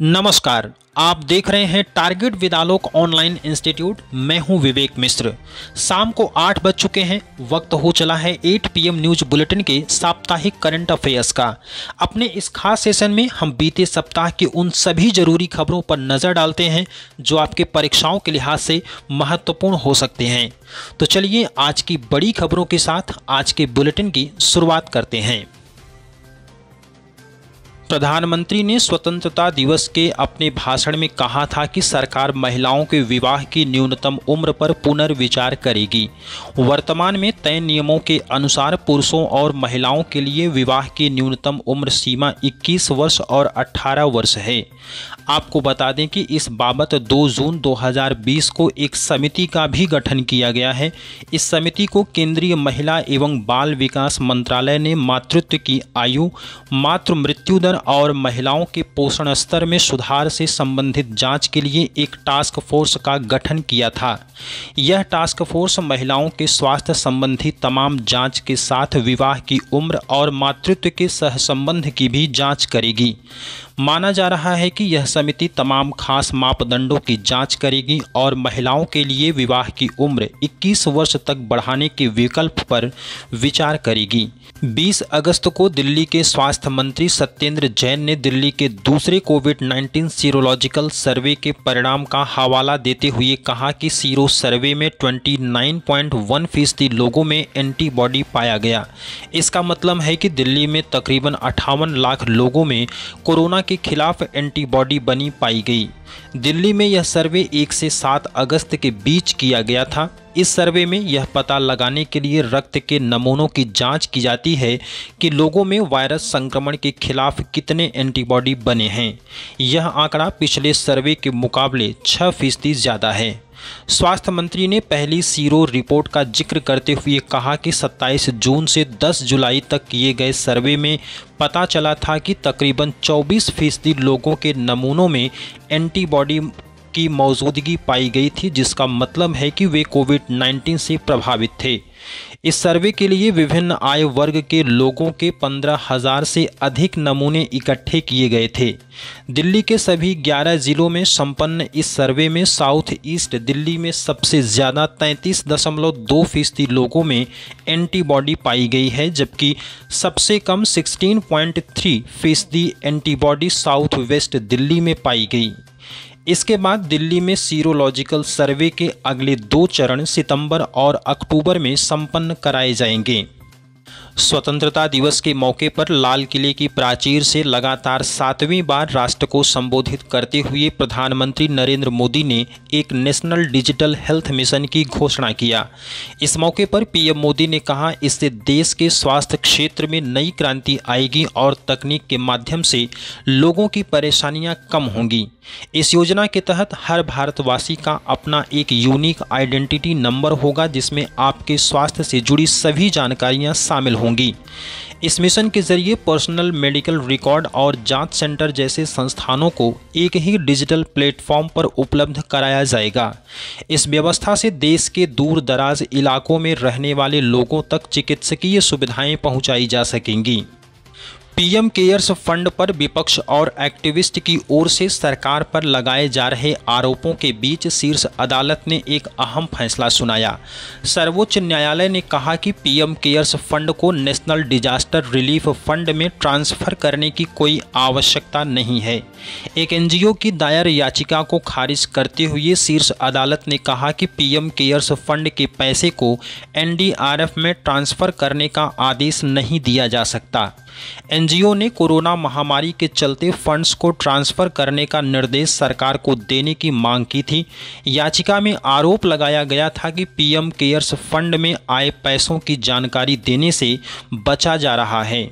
नमस्कार आप देख रहे हैं टारगेट विदालोक ऑनलाइन इंस्टीट्यूट मैं हूं विवेक मिश्र शाम को आठ बज चुके हैं वक्त हो चला है 8 पीएम न्यूज बुलेटिन के साप्ताहिक करंट अफेयर्स का अपने इस खास सेशन में हम बीते सप्ताह की उन सभी जरूरी खबरों पर नज़र डालते हैं जो आपके परीक्षाओं के लिहाज से महत्वपूर्ण हो सकते हैं तो चलिए आज की बड़ी खबरों के साथ आज के बुलेटिन की शुरुआत करते हैं प्रधानमंत्री ने स्वतंत्रता दिवस के अपने भाषण में कहा था कि सरकार महिलाओं के विवाह की न्यूनतम उम्र पर पुनर्विचार करेगी वर्तमान में तय नियमों के अनुसार पुरुषों और महिलाओं के लिए विवाह की न्यूनतम उम्र सीमा 21 वर्ष और 18 वर्ष है आपको बता दें कि इस बाबत 2 जून 2020 को एक समिति का भी गठन किया गया है इस समिति को केंद्रीय महिला एवं बाल विकास मंत्रालय ने मातृत्व की आयु मातृ मृत्यु दर और महिलाओं के पोषण स्तर में सुधार से संबंधित जांच के लिए एक टास्क फोर्स का गठन किया था यह टास्क फोर्स महिलाओं के स्वास्थ्य संबंधी तमाम जांच के साथ विवाह की उम्र और मातृत्व के सहसंबंध की भी जांच करेगी माना जा रहा है कि यह समिति तमाम खास मापदंडों की जांच करेगी और महिलाओं के लिए विवाह की उम्र 21 वर्ष तक बढ़ाने के विकल्प पर विचार करेगी 20 अगस्त को दिल्ली के स्वास्थ्य मंत्री सत्येंद्र जैन ने दिल्ली के दूसरे कोविड 19 सीरोलॉजिकल सर्वे के परिणाम का हवाला देते हुए कहा कि सीरो सर्वे में 29.1 फीसदी लोगों में एंटीबॉडी पाया गया इसका मतलब है कि दिल्ली में तकरीबन अट्ठावन लाख लोगों में कोरोना के खिलाफ एंटीबॉडी बनी पाई गई दिल्ली में यह सर्वे एक से सात अगस्त के बीच किया गया था इस सर्वे में यह पता लगाने के लिए रक्त के नमूनों की जांच की जाती है कि लोगों में वायरस संक्रमण के खिलाफ कितने एंटीबॉडी बने हैं यह आंकड़ा पिछले सर्वे के मुकाबले छः फीसदी ज़्यादा है स्वास्थ्य मंत्री ने पहली सीरो रिपोर्ट का जिक्र करते हुए कहा कि 27 जून से 10 जुलाई तक किए गए सर्वे में पता चला था कि तकरीबन 24 फीसदी लोगों के नमूनों में एंटीबॉडी की मौजूदगी पाई गई थी जिसका मतलब है कि वे कोविड 19 से प्रभावित थे इस सर्वे के लिए विभिन्न आय वर्ग के लोगों के पंद्रह हजार से अधिक नमूने इकट्ठे किए गए थे दिल्ली के सभी 11 जिलों में संपन्न इस सर्वे में साउथ ईस्ट दिल्ली में सबसे ज़्यादा तैंतीस दशमलव दो फीसदी लोगों में एंटीबॉडी पाई गई है जबकि सबसे कम 16.3 फीसदी एंटीबॉडी साउथ वेस्ट दिल्ली में पाई गई इसके बाद दिल्ली में सीरोलॉजिकल सर्वे के अगले दो चरण सितंबर और अक्टूबर में संपन्न कराए जाएंगे स्वतंत्रता दिवस के मौके पर लाल किले की प्राचीर से लगातार सातवीं बार राष्ट्र को संबोधित करते हुए प्रधानमंत्री नरेंद्र मोदी ने एक नेशनल डिजिटल हेल्थ मिशन की घोषणा किया इस मौके पर पीएम मोदी ने कहा इससे देश के स्वास्थ्य क्षेत्र में नई क्रांति आएगी और तकनीक के माध्यम से लोगों की परेशानियां कम होंगी इस योजना के तहत हर भारतवासी का अपना एक यूनिक आइडेंटिटी नंबर होगा जिसमें आपके स्वास्थ्य से जुड़ी सभी जानकारियां शामिल होंगी इस मिशन के जरिए पर्सनल मेडिकल रिकॉर्ड और जांच सेंटर जैसे संस्थानों को एक ही डिजिटल प्लेटफॉर्म पर उपलब्ध कराया जाएगा इस व्यवस्था से देश के दूर दराज इलाकों में रहने वाले लोगों तक चिकित्सकीय सुविधाएं पहुंचाई जा सकेंगी पीएम केयर्स फंड पर विपक्ष और एक्टिविस्ट की ओर से सरकार पर लगाए जा रहे आरोपों के बीच शीर्ष अदालत ने एक अहम फैसला सुनाया सर्वोच्च न्यायालय ने कहा कि पीएम केयर्स फंड को नेशनल डिजास्टर रिलीफ फंड में ट्रांसफर करने की कोई आवश्यकता नहीं है एक एनजीओ की दायर याचिका को खारिज करते हुए शीर्ष अदालत ने कहा कि पीएम केयर्स फंड के पैसे को एनडीआरएफ में ट्रांसफर करने का आदेश नहीं दिया जा सकता एनजीओ ने कोरोना महामारी के चलते फंड्स को ट्रांसफर करने का निर्देश सरकार को देने की मांग की थी याचिका में आरोप लगाया गया था कि पीएम केयर्स फंड में आए पैसों की जानकारी देने से बचा जा रहा है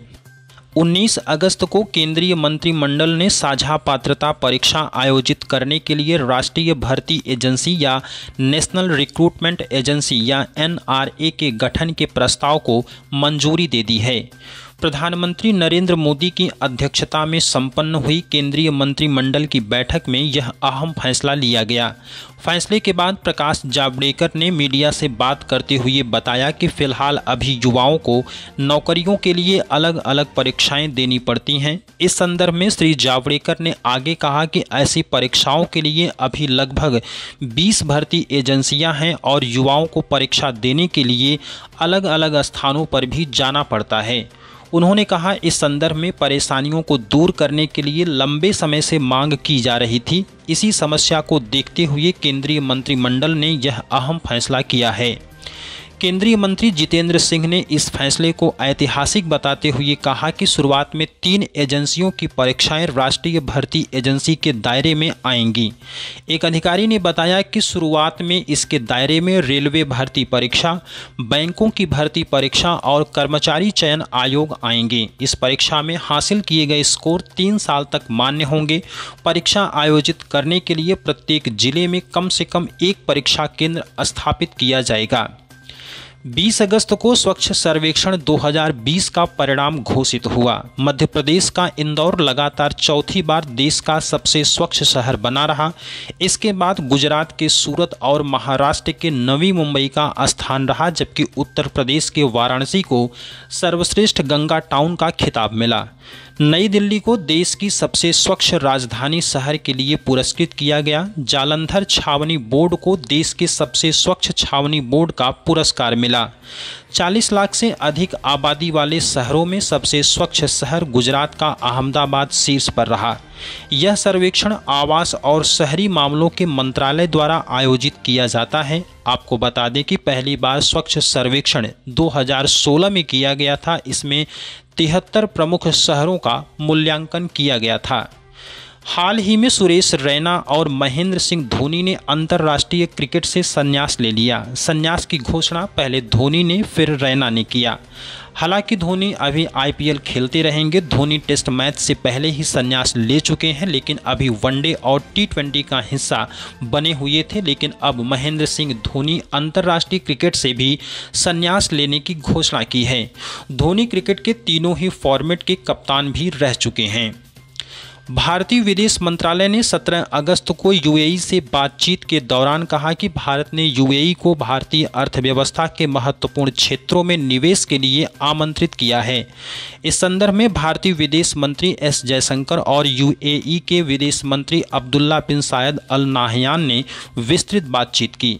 19 अगस्त को केंद्रीय मंत्रिमंडल ने साझा पात्रता परीक्षा आयोजित करने के लिए राष्ट्रीय भर्ती एजेंसी या नेशनल रिक्रूटमेंट एजेंसी या एनआरए के गठन के प्रस्ताव को मंजूरी दे दी है प्रधानमंत्री नरेंद्र मोदी की अध्यक्षता में संपन्न हुई केंद्रीय मंत्रिमंडल की बैठक में यह अहम फैसला लिया गया फैसले के बाद प्रकाश जावड़ेकर ने मीडिया से बात करते हुए बताया कि फिलहाल अभी युवाओं को नौकरियों के लिए अलग अलग परीक्षाएं देनी पड़ती हैं इस संदर्भ में श्री जावड़ेकर ने आगे कहा कि ऐसी परीक्षाओं के लिए अभी लगभग बीस भर्ती एजेंसियाँ हैं और युवाओं को परीक्षा देने के लिए अलग अलग स्थानों पर भी जाना पड़ता है उन्होंने कहा इस संदर्भ में परेशानियों को दूर करने के लिए लंबे समय से मांग की जा रही थी इसी समस्या को देखते हुए केंद्रीय मंत्रिमंडल ने यह अहम फैसला किया है केंद्रीय मंत्री जितेंद्र सिंह ने इस फैसले को ऐतिहासिक बताते हुए कहा कि शुरुआत में तीन एजेंसियों की परीक्षाएं राष्ट्रीय भर्ती एजेंसी के दायरे में आएंगी एक अधिकारी ने बताया कि शुरुआत में इसके दायरे में रेलवे भर्ती परीक्षा बैंकों की भर्ती परीक्षा और कर्मचारी चयन आयोग आएंगे इस परीक्षा में हासिल किए गए स्कोर तीन साल तक मान्य होंगे परीक्षा आयोजित करने के लिए प्रत्येक जिले में कम से कम एक परीक्षा केंद्र स्थापित किया जाएगा 20 अगस्त को स्वच्छ सर्वेक्षण 2020 का परिणाम घोषित हुआ मध्य प्रदेश का इंदौर लगातार चौथी बार देश का सबसे स्वच्छ शहर बना रहा इसके बाद गुजरात के सूरत और महाराष्ट्र के नवी मुंबई का स्थान रहा जबकि उत्तर प्रदेश के वाराणसी को सर्वश्रेष्ठ गंगा टाउन का खिताब मिला नई दिल्ली को देश की सबसे स्वच्छ राजधानी शहर के लिए पुरस्कृत किया गया जालंधर छावनी बोर्ड को देश के सबसे स्वच्छ छावनी बोर्ड का पुरस्कार मिला 40 लाख से अधिक आबादी वाले शहरों में सबसे स्वच्छ शहर गुजरात का अहमदाबाद शीर्ष पर रहा यह सर्वेक्षण आवास और शहरी मामलों के मंत्रालय द्वारा आयोजित किया जाता है आपको बता दें कि पहली बार स्वच्छ सर्वेक्षण 2016 में किया गया था इसमें तिहत्तर प्रमुख शहरों का मूल्यांकन किया गया था हाल ही में सुरेश रैना और महेंद्र सिंह धोनी ने अंतर्राष्ट्रीय क्रिकेट से संन्यास ले लिया संन्यास की घोषणा पहले धोनी ने फिर रैना ने किया हालांकि धोनी अभी आईपीएल खेलते रहेंगे धोनी टेस्ट मैच से पहले ही संन्यास ले चुके हैं लेकिन अभी वनडे और टी का हिस्सा बने हुए थे लेकिन अब महेंद्र सिंह धोनी अंतर्राष्ट्रीय क्रिकेट से भी संन्यास लेने की घोषणा की है धोनी क्रिकेट के तीनों ही फॉर्मेट के कप्तान भी रह चुके हैं भारतीय विदेश मंत्रालय ने 17 अगस्त को यूएई से बातचीत के दौरान कहा कि भारत ने यूएई को भारतीय अर्थव्यवस्था के महत्वपूर्ण क्षेत्रों में निवेश के लिए आमंत्रित किया है इस संदर्भ में भारतीय विदेश मंत्री एस जयशंकर और यूएई के विदेश मंत्री अब्दुल्ला बिन सायद अल नाहयान ने विस्तृत बातचीत की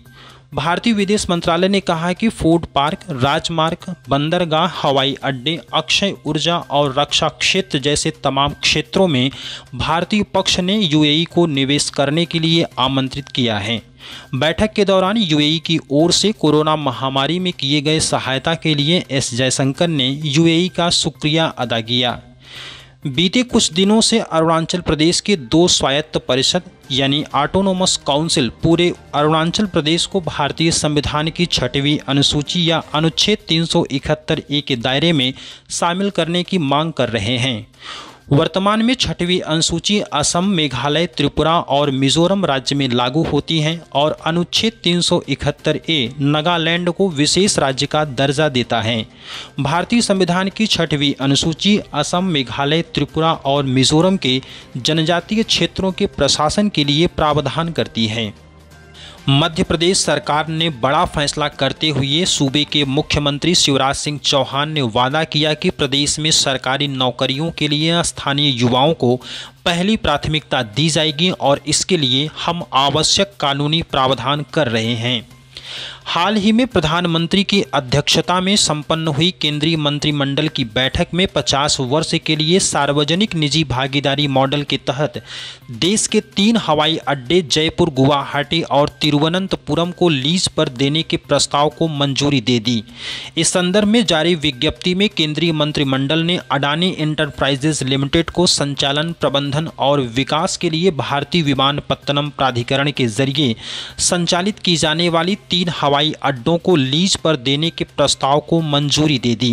भारतीय विदेश मंत्रालय ने कहा है कि फूड पार्क राजमार्ग बंदरगाह हवाई अड्डे अक्षय ऊर्जा और रक्षा क्षेत्र जैसे तमाम क्षेत्रों में भारतीय पक्ष ने यूएई को निवेश करने के लिए आमंत्रित किया है बैठक के दौरान यूएई की ओर से कोरोना महामारी में किए गए सहायता के लिए एस जयशंकर ने यूएई का शुक्रिया अदा किया बीते कुछ दिनों से अरुणाचल प्रदेश के दो स्वायत्त परिषद यानी ऑटोनोमस काउंसिल पूरे अरुणाचल प्रदेश को भारतीय संविधान की छठवीं अनुसूची या अनुच्छेद तीन ए के दायरे में शामिल करने की मांग कर रहे हैं वर्तमान में छठवीं अनुसूची असम मेघालय त्रिपुरा और मिजोरम राज्य में लागू होती है और अनुच्छेद 371 ए नागालैंड को विशेष राज्य का दर्जा देता है भारतीय संविधान की छठवीं अनुसूची असम मेघालय त्रिपुरा और मिजोरम के जनजातीय क्षेत्रों के प्रशासन के लिए प्रावधान करती है मध्य प्रदेश सरकार ने बड़ा फैसला करते हुए सूबे के मुख्यमंत्री शिवराज सिंह चौहान ने वादा किया कि प्रदेश में सरकारी नौकरियों के लिए स्थानीय युवाओं को पहली प्राथमिकता दी जाएगी और इसके लिए हम आवश्यक कानूनी प्रावधान कर रहे हैं हाल ही में प्रधानमंत्री की अध्यक्षता में संपन्न हुई केंद्रीय मंत्रिमंडल की बैठक में 50 वर्ष के लिए सार्वजनिक निजी भागीदारी मॉडल के तहत देश के तीन हवाई अड्डे जयपुर गुवाहाटी और तिरुवनंतपुरम को लीज पर देने के प्रस्ताव को मंजूरी दे दी इस संदर्भ में जारी विज्ञप्ति में केंद्रीय मंत्रिमंडल ने अडानी इंटरप्राइजेज लिमिटेड को संचालन प्रबंधन और विकास के लिए भारतीय विमानपत्तनम प्राधिकरण के जरिए संचालित की जाने वाली तीन हवाई हवाई अड्डों को लीज पर देने के प्रस्ताव को मंजूरी दे दी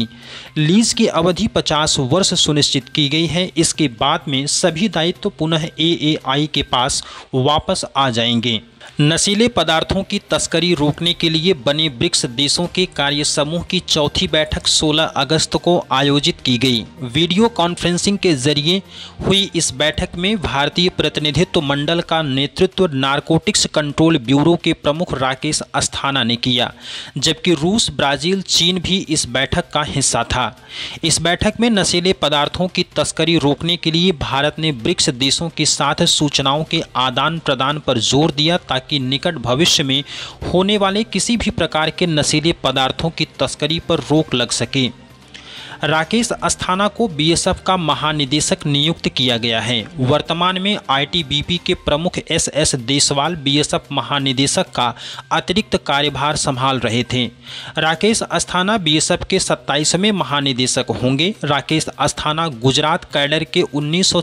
लीज की अवधि 50 वर्ष सुनिश्चित की गई है इसके बाद में सभी दायित्व तो पुनः एएआई के पास वापस आ जाएंगे नशीले पदार्थों की तस्करी रोकने के लिए बने ब्रिक्स देशों के कार्य समूह की चौथी बैठक 16 अगस्त को आयोजित की गई वीडियो कॉन्फ्रेंसिंग के जरिए हुई इस बैठक में भारतीय प्रतिनिधित्व मंडल का नेतृत्व नारकोटिक्स कंट्रोल ब्यूरो के प्रमुख राकेश अस्थाना ने किया जबकि रूस ब्राजील चीन भी इस बैठक का हिस्सा था इस बैठक में नशीले पदार्थों की तस्करी रोकने के लिए भारत ने ब्रिक्स देशों के साथ सूचनाओं के आदान प्रदान पर जोर दिया ताकि कि निकट भविष्य में होने वाले किसी भी प्रकार के नशीले पदार्थों की तस्करी पर रोक लग सके राकेश अस्थाना को बीएसएफ का महानिदेशक नियुक्त किया गया है वर्तमान में आईटीबीपी के प्रमुख एस एस देसवाल बीएसएफ महानिदेशक का अतिरिक्त कार्यभार संभाल रहे थे राकेश अस्थाना बीएसएफ के सत्ताईसवें महानिदेशक होंगे राकेश अस्थाना गुजरात कैडर के उन्नीस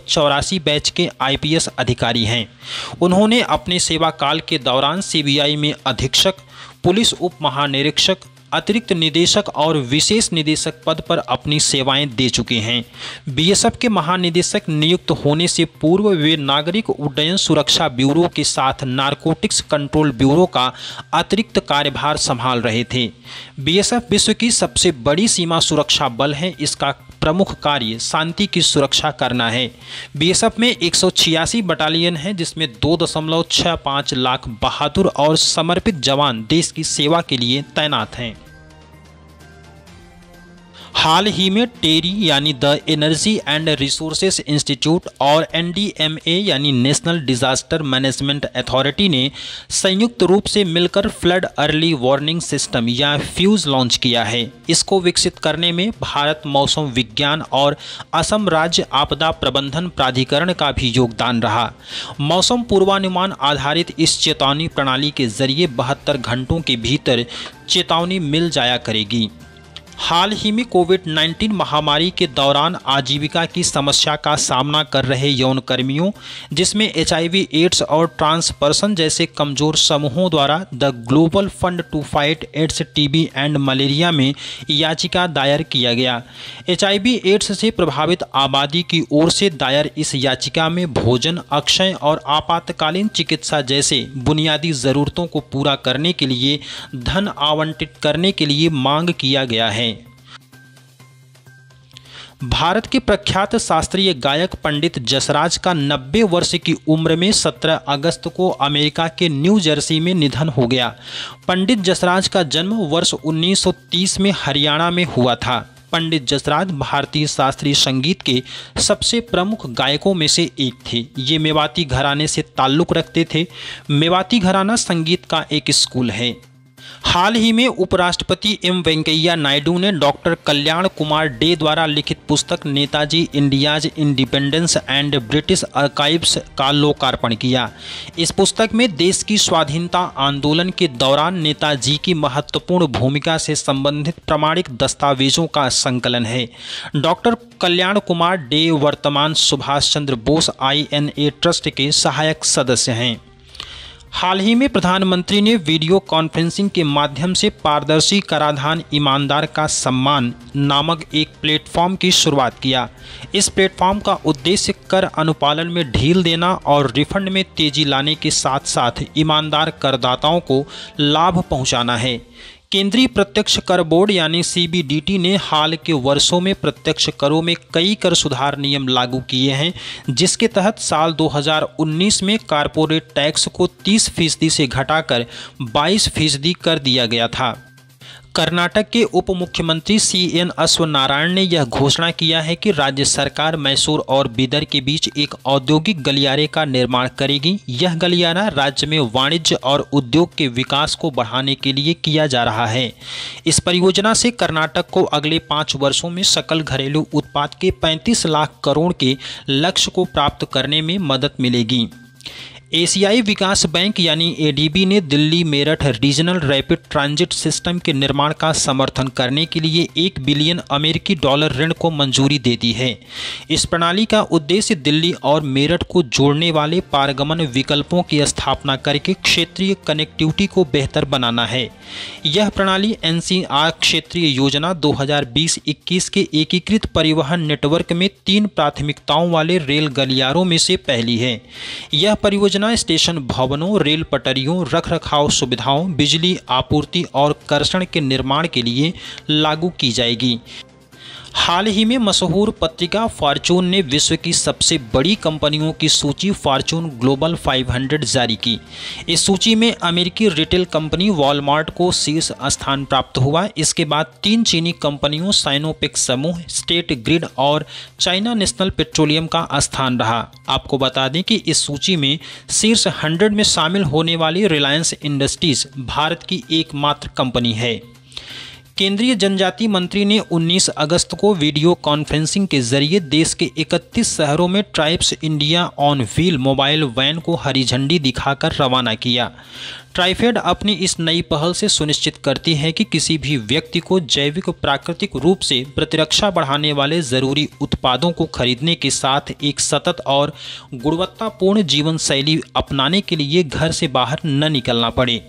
बैच के आई अधिकारी हैं उन्होंने अपने सेवाकाल के दौरान सीबीआई में अधीक्षक पुलिस उप महानिरीक्षक अतिरिक्त निदेशक और विशेष निदेशक पद पर अपनी सेवाएं दे चुके हैं बीएसएफ के महानिदेशक नियुक्त होने से पूर्व वे नागरिक उड्डयन सुरक्षा ब्यूरो के साथ नारकोटिक्स कंट्रोल ब्यूरो का अतिरिक्त कार्यभार संभाल रहे थे बीएसएफ विश्व की सबसे बड़ी सीमा सुरक्षा बल है इसका प्रमुख कार्य शांति की सुरक्षा करना है बीएसएफ में एक बटालियन है जिसमें दो दशमलव छः पाँच लाख बहादुर और समर्पित जवान देश की सेवा के लिए तैनात हैं हाल ही में टेरी यानी the energy and resources institute और एनडीएमए यानी नेशनल डिजास्टर मैनेजमेंट अथॉरिटी ने संयुक्त रूप से मिलकर फ्लड अर्ली वार्निंग सिस्टम या फ्यूज लॉन्च किया है इसको विकसित करने में भारत मौसम विज्ञान और असम राज्य आपदा प्रबंधन प्राधिकरण का भी योगदान रहा मौसम पूर्वानुमान आधारित इस चेतावनी प्रणाली के जरिए बहत्तर घंटों के भीतर चेतावनी मिल जाया करेगी हाल ही में कोविड 19 महामारी के दौरान आजीविका की समस्या का सामना कर रहे यौन कर्मियों जिसमें एच एड्स और ट्रांस पर्सन जैसे कमजोर समूहों द्वारा the global fund to fight AIDS TB and malaria में याचिका दायर किया गया एच एड्स से प्रभावित आबादी की ओर से दायर इस याचिका में भोजन अक्षय और आपातकालीन चिकित्सा जैसे बुनियादी ज़रूरतों को पूरा करने के लिए धन आवंटित करने के लिए मांग किया गया है भारत के प्रख्यात शास्त्रीय गायक पंडित जसराज का 90 वर्ष की उम्र में 17 अगस्त को अमेरिका के न्यू जर्सी में निधन हो गया पंडित जसराज का जन्म वर्ष 1930 में हरियाणा में हुआ था पंडित जसराज भारतीय शास्त्रीय संगीत के सबसे प्रमुख गायकों में से एक थे ये मेवाती घराने से ताल्लुक़ रखते थे मेवाती घराना संगीत का एक स्कूल है हाल ही में उपराष्ट्रपति एम वेंकैया नायडू ने डॉक्टर कल्याण कुमार डे द्वारा लिखित पुस्तक Netaji India's independence and British archives का लोकार्पण किया इस पुस्तक में देश की स्वाधीनता आंदोलन के दौरान नेताजी की महत्वपूर्ण भूमिका से संबंधित प्रमाणिक दस्तावेजों का संकलन है डॉक्टर कल्याण कुमार डे वर्तमान सुभाष चंद्र बोस आई ट्रस्ट के सहायक सदस्य हैं हाल ही में प्रधानमंत्री ने वीडियो कॉन्फ्रेंसिंग के माध्यम से पारदर्शी कराधान ईमानदार का सम्मान नामक एक प्लेटफॉर्म की शुरुआत किया इस प्लेटफॉर्म का उद्देश्य कर अनुपालन में ढील देना और रिफंड में तेजी लाने के साथ साथ ईमानदार करदाताओं को लाभ पहुंचाना है केंद्रीय प्रत्यक्ष कर बोर्ड यानी सीबीडीटी ने हाल के वर्षों में प्रत्यक्ष करों में कई कर सुधार नियम लागू किए हैं जिसके तहत साल 2019 में कारपोरेट टैक्स को 30 फीसदी से घटाकर 22 फीसदी कर दिया गया था कर्नाटक के उप मुख्यमंत्री सी एन अश्वनारायण ने यह घोषणा किया है कि राज्य सरकार मैसूर और बीदर के बीच एक औद्योगिक गलियारे का निर्माण करेगी यह गलियारा राज्य में वाणिज्य और उद्योग के विकास को बढ़ाने के लिए किया जा रहा है इस परियोजना से कर्नाटक को अगले पाँच वर्षों में सकल घरेलू उत्पाद के पैंतीस लाख करोड़ के लक्ष्य को प्राप्त करने में मदद मिलेगी एशियाई विकास बैंक यानी एडीबी ने Delhi Meerut regional rapid transit system के निर्माण का समर्थन करने के लिए एक बिलियन अमेरिकी डॉलर ऋण को मंजूरी दे दी है इस प्रणाली का उद्देश्य दिल्ली और मेरठ को जोड़ने वाले पारगमन विकल्पों की स्थापना करके क्षेत्रीय कनेक्टिविटी को बेहतर बनाना है यह प्रणाली एन क्षेत्रीय योजना दो हज़ार के एकीकृत परिवहन नेटवर्क में तीन प्राथमिकताओं वाले रेल गलियारों में से पहली है यह परियोजना सेना स्टेशन भवनों रेल पटरियों रख रखाव सुविधाओं बिजली आपूर्ति और कर्षण के निर्माण के लिए लागू की जाएगी हाल ही में मशहूर पत्रिका फार्चून ने विश्व की सबसे बड़ी कंपनियों की सूची फार्चून ग्लोबल 500 जारी की इस सूची में अमेरिकी रिटेल कंपनी वॉलमार्ट को शीर्ष स्थान प्राप्त हुआ इसके बाद तीन चीनी कंपनियों साइनोपिक समूह स्टेट ग्रिड और चाइना नेशनल पेट्रोलियम का स्थान रहा आपको बता दें कि इस सूची में शीर्ष हंड्रेड में शामिल होने वाली रिलायंस इंडस्ट्रीज भारत की एकमात्र कंपनी है केंद्रीय जनजाति मंत्री ने 19 अगस्त को वीडियो कॉन्फ्रेंसिंग के जरिए देश के 31 शहरों में tribes India on wheel mobile van को हरी झंडी दिखाकर रवाना किया ट्राइफेड अपनी इस नई पहल से सुनिश्चित करती है कि किसी भी व्यक्ति को जैविक प्राकृतिक रूप से प्रतिरक्षा बढ़ाने वाले जरूरी उत्पादों को खरीदने के साथ एक सतत और गुणवत्तापूर्ण जीवन शैली अपनाने के लिए घर से बाहर न निकलना पड़े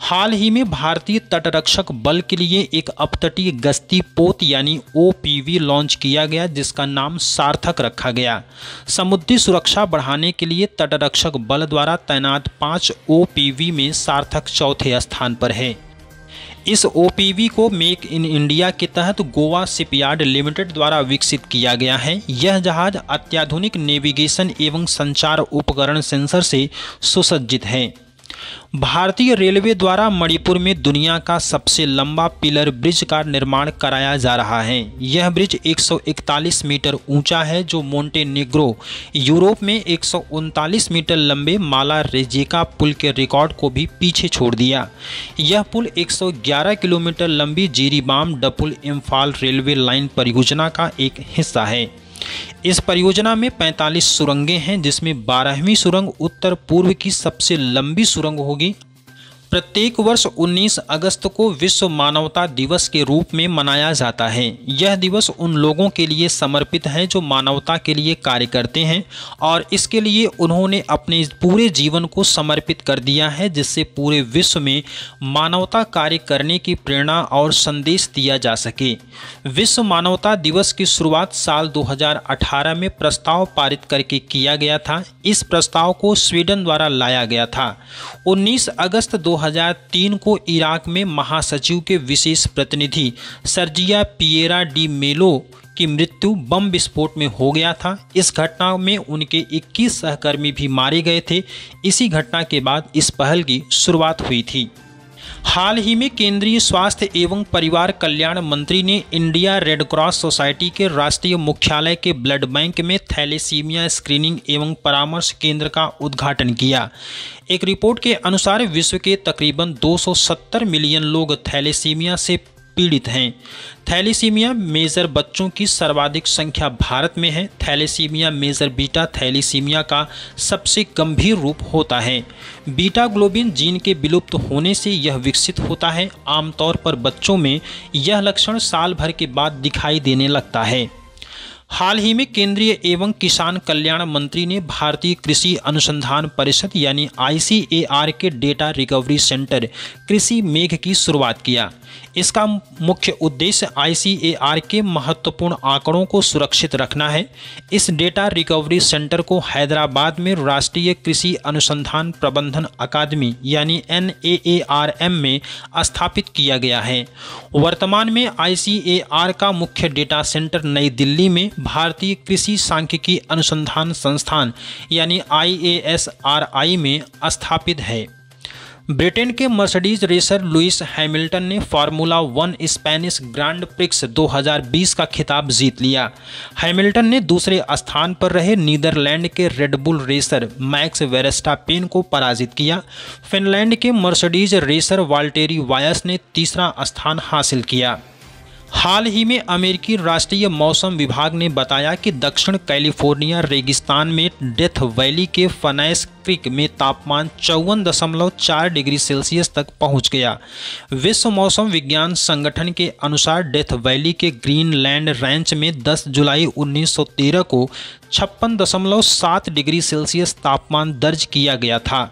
हाल ही में भारतीय तटरक्षक बल के लिए एक अपतटीय गश्ती पोत यानी ओपीवी लॉन्च किया गया जिसका नाम सार्थक रखा गया समुद्री सुरक्षा बढ़ाने के लिए तटरक्षक बल द्वारा तैनात पाँच ओपीवी में सार्थक चौथे स्थान पर है इस ओपीवी को मेक इन इंडिया के तहत गोवा शिपयार्ड लिमिटेड द्वारा विकसित किया गया है यह जहाज अत्याधुनिक नेविगेशन एवं संचार उपकरण सेंसर से सुसज्जित है भारतीय रेलवे द्वारा मणिपुर में दुनिया का सबसे लंबा पिलर ब्रिज का निर्माण कराया जा रहा है यह ब्रिज 141 मीटर ऊंचा है जो मोंटेनिग्रो यूरोप में एक मीटर लंबे माला रेजेका पुल के रिकॉर्ड को भी पीछे छोड़ दिया यह पुल 111 किलोमीटर लंबी जीरीबाम डपुल इम्फाल रेलवे लाइन परियोजना का एक हिस्सा है इस परियोजना में 45 सुरंगें हैं जिसमें 12वीं सुरंग उत्तर पूर्व की सबसे लंबी सुरंग होगी प्रत्येक वर्ष 19 अगस्त को विश्व मानवता दिवस के रूप में मनाया जाता है यह दिवस उन लोगों के लिए समर्पित है जो मानवता के लिए कार्य करते हैं और इसके लिए उन्होंने अपने पूरे जीवन को समर्पित कर दिया है जिससे पूरे विश्व में मानवता कार्य करने की प्रेरणा और संदेश दिया जा सके विश्व मानवता दिवस की शुरुआत साल दो में प्रस्ताव पारित करके किया गया था इस प्रस्ताव को स्वीडन द्वारा लाया गया था उन्नीस अगस्त दो 2003 को इराक में महासचिव के विशेष प्रतिनिधि सर्जिया पियेरा डी मेलो की मृत्यु बम विस्फोट में हो गया था इस घटना में उनके 21 सहकर्मी भी मारे गए थे इसी घटना के बाद इस पहल की शुरुआत हुई थी हाल ही में केंद्रीय स्वास्थ्य एवं परिवार कल्याण मंत्री ने इंडिया रेड क्रॉस सोसाइटी के राष्ट्रीय मुख्यालय के ब्लड बैंक में थैलेसीमिया स्क्रीनिंग एवं परामर्श केंद्र का उद्घाटन किया एक रिपोर्ट के अनुसार विश्व के तकरीबन 270 मिलियन लोग थैलेसीमिया से पीड़ित हैं थैलीसीमिया मेजर बच्चों की सर्वाधिक संख्या भारत में है थैलीसीमिया मेजर बीटा थैलीसीमिया का सबसे गंभीर रूप होता है बीटा ग्लोबिन जीन के विलुप्त होने से यह विकसित होता है आमतौर पर बच्चों में यह लक्षण साल भर के बाद दिखाई देने लगता है हाल ही में केंद्रीय एवं किसान कल्याण मंत्री ने भारतीय कृषि अनुसंधान परिषद यानी आईसीएआर के डेटा रिकवरी सेंटर कृषि मेघ की शुरुआत किया इसका मुख्य उद्देश्य आईसीएआर के महत्वपूर्ण आंकड़ों को सुरक्षित रखना है इस डेटा रिकवरी सेंटर को हैदराबाद में राष्ट्रीय कृषि अनुसंधान प्रबंधन अकादमी यानी एन में स्थापित किया गया है वर्तमान में आई का मुख्य डेटा सेंटर नई दिल्ली में भारतीय कृषि सांख्यिकी अनुसंधान संस्थान यानी आई में स्थापित है ब्रिटेन के मर्सिडीज रेसर लुइस हैमिल्टन ने formula one Spanish grand 2020 का खिताब जीत लिया हैमिल्टन ने दूसरे स्थान पर रहे नीदरलैंड के रेडबुल रेसर मैक्स वेरेस्टापेन को पराजित किया फिनलैंड के मर्सिडीज रेसर वाल्टेरी वायस ने तीसरा स्थान हासिल किया हाल ही में अमेरिकी राष्ट्रीय मौसम विभाग ने बताया कि दक्षिण कैलिफोर्निया रेगिस्तान में डेथ वैली के फनैस पिक में तापमान चौवन दशमलव चार डिग्री सेल्सियस तक पहुंच गया विश्व मौसम विज्ञान संगठन के अनुसार डेथ वैली के ग्रीनलैंड रेंच में 10 जुलाई 1913 को छप्पन दशमलव सात डिग्री सेल्सियस तापमान दर्ज किया गया था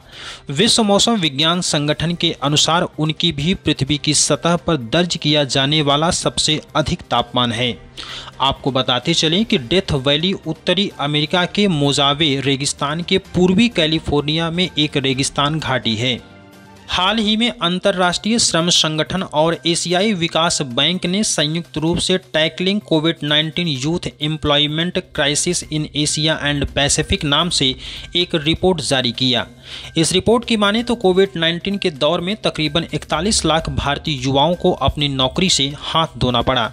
विश्व मौसम विज्ञान संगठन के अनुसार उनकी भी पृथ्वी की सतह पर दर्ज किया जाने वाला सबसे अधिक तापमान है आपको बताते चलें कि डेथ वैली उत्तरी अमेरिका के मोजावे रेगिस्तान के पूर्वी कैलिफोर्निया में एक रेगिस्तान घाटी है हाल ही में अंतर्राष्ट्रीय श्रम संगठन और एशियाई विकास बैंक ने संयुक्त रूप से tackling COVID 19 youth employment crisis in Asia and Pacific नाम से एक रिपोर्ट जारी किया इस रिपोर्ट की माने तो कोविड 19 के दौर में तकरीबन 41 लाख भारतीय युवाओं को अपनी नौकरी से हाथ धोना पड़ा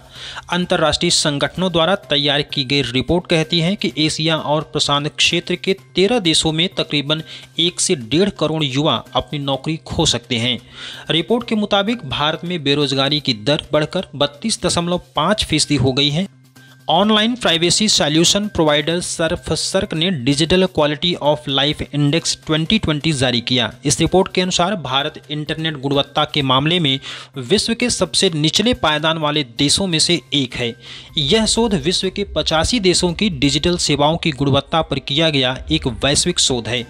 अंतर्राष्ट्रीय संगठनों द्वारा तैयार की गई रिपोर्ट कहती है कि एशिया और प्रशांत क्षेत्र के तेरह देशों में तकरीबन एक से डेढ़ करोड़ युवा अपनी नौकरी खो सकते हैं रिपोर्ट के मुताबिक भारत में बेरोजगारी की दर बढ़कर बत्तीस हो गई है online privacy solution provider Surfshark ने digital quality of life index 2020 जारी किया इस रिपोर्ट के अनुसार भारत इंटरनेट गुणवत्ता के मामले में विश्व के सबसे निचले पायदान वाले देशों में से एक है यह शोध विश्व के पचासी देशों की डिजिटल सेवाओं की गुणवत्ता पर किया गया एक वैश्विक शोध है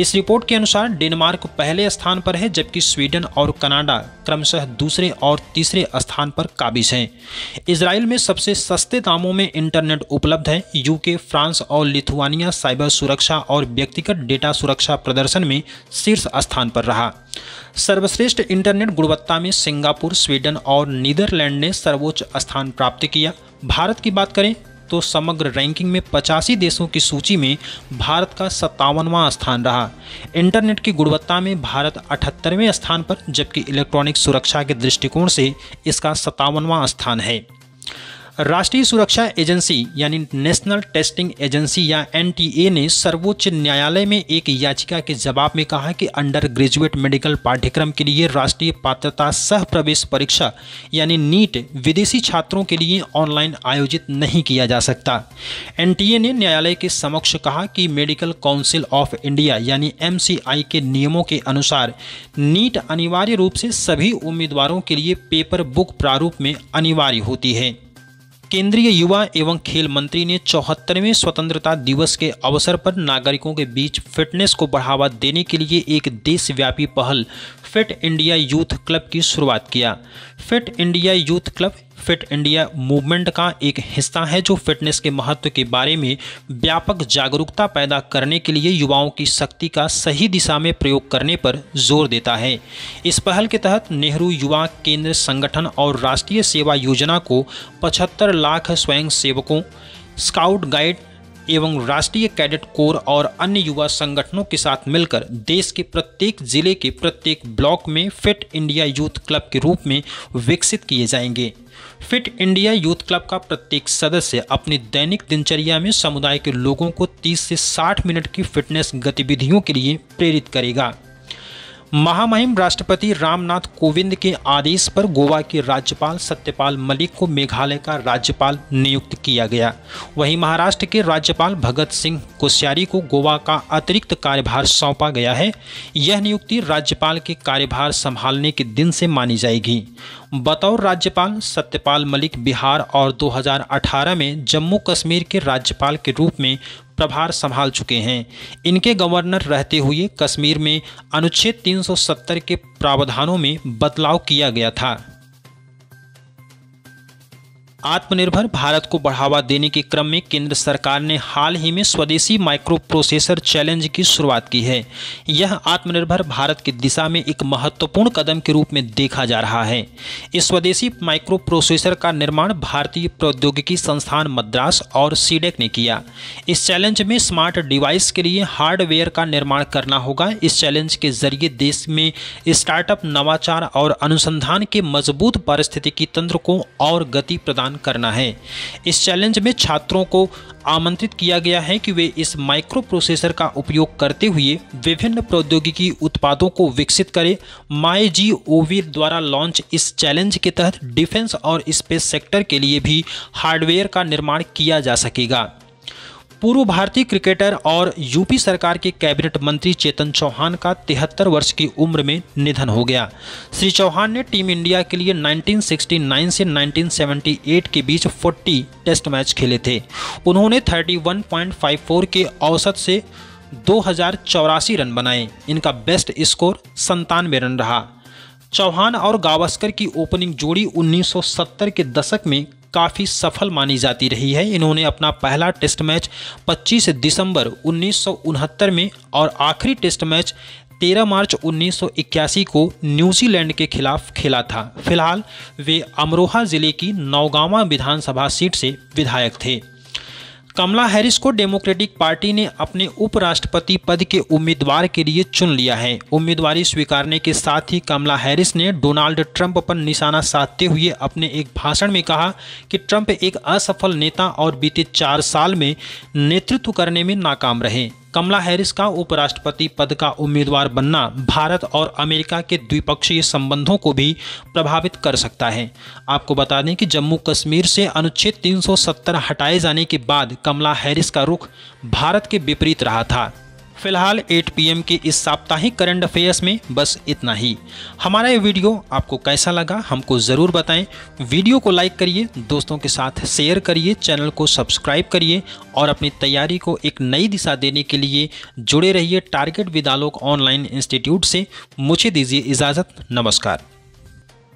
इस रिपोर्ट के अनुसार डेनमार्क पहले स्थान पर है जबकि स्वीडन और कनाडा क्रमशः दूसरे और तीसरे स्थान पर काबिज हैं इसराइल में सबसे सस्ते दामों में इंटरनेट उपलब्ध है यूके फ्रांस और लिथुआनिया साइबर सुरक्षा और व्यक्तिगत डेटा सुरक्षा प्रदर्शन में शीर्ष स्थान पर रहा सर्वश्रेष्ठ इंटरनेट गुणवत्ता में सिंगापुर स्वीडन और नीदरलैंड ने सर्वोच्च स्थान प्राप्त किया भारत की बात करें तो समग्र रैंकिंग में पचासी देशों की सूची में भारत का सत्तावनवां स्थान रहा इंटरनेट की गुणवत्ता में भारत अठहत्तरवें स्थान पर जबकि इलेक्ट्रॉनिक सुरक्षा के दृष्टिकोण से इसका सत्तावनवां स्थान है राष्ट्रीय सुरक्षा एजेंसी यानी नेशनल टेस्टिंग एजेंसी या एनटीए ने सर्वोच्च न्यायालय में एक याचिका के जवाब में कहा कि अंडर ग्रेजुएट मेडिकल पाठ्यक्रम के लिए राष्ट्रीय पात्रता सह प्रवेश परीक्षा यानी नीट विदेशी छात्रों के लिए ऑनलाइन आयोजित नहीं किया जा सकता एनटीए ने न्यायालय के समक्ष कहा कि मेडिकल काउंसिल ऑफ इंडिया यानी एम के नियमों के अनुसार नीट अनिवार्य रूप से सभी उम्मीदवारों के लिए पेपर बुक प्रारूप में अनिवार्य होती है केंद्रीय युवा एवं खेल मंत्री ने चौहत्तरवें स्वतंत्रता दिवस के अवसर पर नागरिकों के बीच फिटनेस को बढ़ावा देने के लिए एक देशव्यापी पहल फिट इंडिया यूथ क्लब की शुरुआत किया fit India youth club fit India movement का एक हिस्सा है जो फिटनेस के महत्व के बारे में व्यापक जागरूकता पैदा करने के लिए युवाओं की शक्ति का सही दिशा में प्रयोग करने पर जोर देता है इस पहल के तहत नेहरू युवा केंद्र संगठन और राष्ट्रीय सेवा योजना को 75 लाख स्वयं सेवकों स्काउट गाइड एवं राष्ट्रीय कैडेट कोर और अन्य युवा संगठनों के साथ मिलकर देश के प्रत्येक जिले के प्रत्येक ब्लॉक में फिट इंडिया यूथ क्लब के रूप में विकसित किए जाएंगे फिट इंडिया यूथ क्लब का प्रत्येक सदस्य अपनी दैनिक दिनचर्या में समुदाय के लोगों को 30 से 60 मिनट की फिटनेस गतिविधियों के लिए प्रेरित करेगा महामहिम राष्ट्रपति रामनाथ कोविंद के आदेश पर गोवा के राज्यपाल सत्यपाल मलिक को मेघालय का राज्यपाल नियुक्त किया गया वहीं महाराष्ट्र के राज्यपाल भगत सिंह कोश्यारी को गोवा का अतिरिक्त कार्यभार सौंपा गया है यह नियुक्ति राज्यपाल के कार्यभार संभालने के दिन से मानी जाएगी बतौर राज्यपाल सत्यपाल मलिक बिहार और 2018 में जम्मू कश्मीर के राज्यपाल के रूप में प्रभार संभाल चुके हैं इनके गवर्नर रहते हुए कश्मीर में अनुच्छेद 370 के प्रावधानों में बदलाव किया गया था आत्मनिर्भर भारत को बढ़ावा देने के क्रम में केंद्र सरकार ने हाल ही में स्वदेशी माइक्रो प्रोसेसर चैलेंज की शुरुआत की है यह आत्मनिर्भर भारत की दिशा में एक महत्वपूर्ण कदम के रूप में देखा जा रहा है इस स्वदेशी माइक्रो प्रोसेसर का निर्माण भारतीय प्रौद्योगिकी संस्थान मद्रास और सीडेक ने किया इस चैलेंज में स्मार्ट डिवाइस के लिए हार्डवेयर का निर्माण करना होगा इस चैलेंज के जरिए देश में स्टार्टअप नवाचार और अनुसंधान के मजबूत पारिस्थितिकी तंत्र को और गति प्रदान प्रदान करना है इस चैलेंज में छात्रों को आमंत्रित किया गया है कि वे इस माइक्रो प्रोसेसर का उपयोग करते हुए विभिन्न प्रौद्योगिकी उत्पादों को विकसित करें माई जी ओवी द्वारा लॉन्च इस चैलेंज के तहत डिफेंस और स्पेस सेक्टर के लिए भी हार्डवेयर का निर्माण किया जा सकेगा पूर्व भारतीय क्रिकेटर और यूपी सरकार के कैबिनेट मंत्री चेतन चौहान का तिहत्तर वर्ष की उम्र में निधन हो गया श्री चौहान ने टीम इंडिया के लिए 1969 से 1978 के बीच 40 टेस्ट मैच खेले थे उन्होंने 31.54 के औसत से दो रन बनाए इनका बेस्ट स्कोर संतानवे रन रहा चौहान और गावस्कर की ओपनिंग जोड़ी 1970 के दशक में काफ़ी सफल मानी जाती रही है इन्होंने अपना पहला टेस्ट मैच 25 दिसंबर उन्नीस में और आखिरी टेस्ट मैच 13 मार्च 1981 को न्यूजीलैंड के खिलाफ खेला था फिलहाल वे अमरोहा जिले की नौगांवा विधानसभा सीट से विधायक थे कमला हैरिस को डेमोक्रेटिक पार्टी ने अपने उपराष्ट्रपति पद के उम्मीदवार के लिए चुन लिया है उम्मीदवारी स्वीकारने के साथ ही कमला हैरिस ने डोनाल्ड ट्रंप पर निशाना साधते हुए अपने एक भाषण में कहा कि ट्रंप एक असफल नेता और बीते चार साल में नेतृत्व करने में नाकाम रहे कमला हैरिस का उपराष्ट्रपति पद का उम्मीदवार बनना भारत और अमेरिका के द्विपक्षीय संबंधों को भी प्रभावित कर सकता है आपको बता दें कि जम्मू कश्मीर से अनुच्छेद 370 हटाए जाने के बाद कमला हैरिस का रुख भारत के विपरीत रहा था फिलहाल 8 पीएम के इस साप्ताहिक करंट अफेयर्स में बस इतना ही हमारा ये वीडियो आपको कैसा लगा हमको ज़रूर बताएं वीडियो को लाइक करिए दोस्तों के साथ शेयर करिए चैनल को सब्सक्राइब करिए और अपनी तैयारी को एक नई दिशा देने के लिए जुड़े रहिए टारगेट विदालोक ऑनलाइन इंस्टीट्यूट से मुझे दीजिए इजाज़त नमस्कार